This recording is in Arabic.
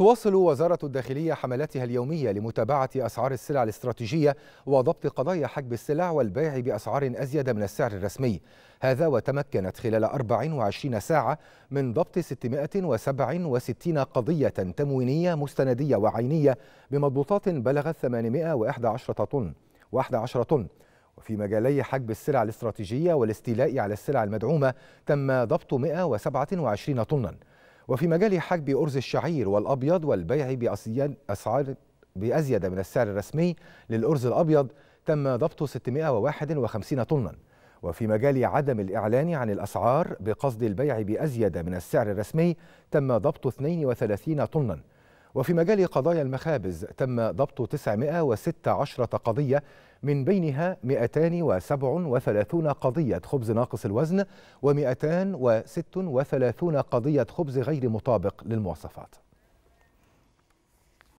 تواصل وزارة الداخلية حملاتها اليومية لمتابعة أسعار السلع الاستراتيجية وضبط قضايا حجب السلع والبيع بأسعار أزيد من السعر الرسمي هذا وتمكنت خلال 24 ساعة من ضبط 667 قضية تموينية مستندية وعينية بمضبوطات بلغت 811 طن و11 طن وفي مجالي حجب السلع الاستراتيجية والاستيلاء على السلع المدعومة تم ضبط 127 طناً وفي مجال حجب أرز الشعير والأبيض والبيع بأسعار بأزيد من السعر الرسمي للأرز الأبيض تم ضبط 651 طنا وفي مجال عدم الإعلان عن الأسعار بقصد البيع بأزيد من السعر الرسمي تم ضبط 32 طنا وفي مجال قضايا المخابز تم ضبط 916 قضية من بينها 237 قضية خبز ناقص الوزن و236 قضية خبز غير مطابق للمواصفات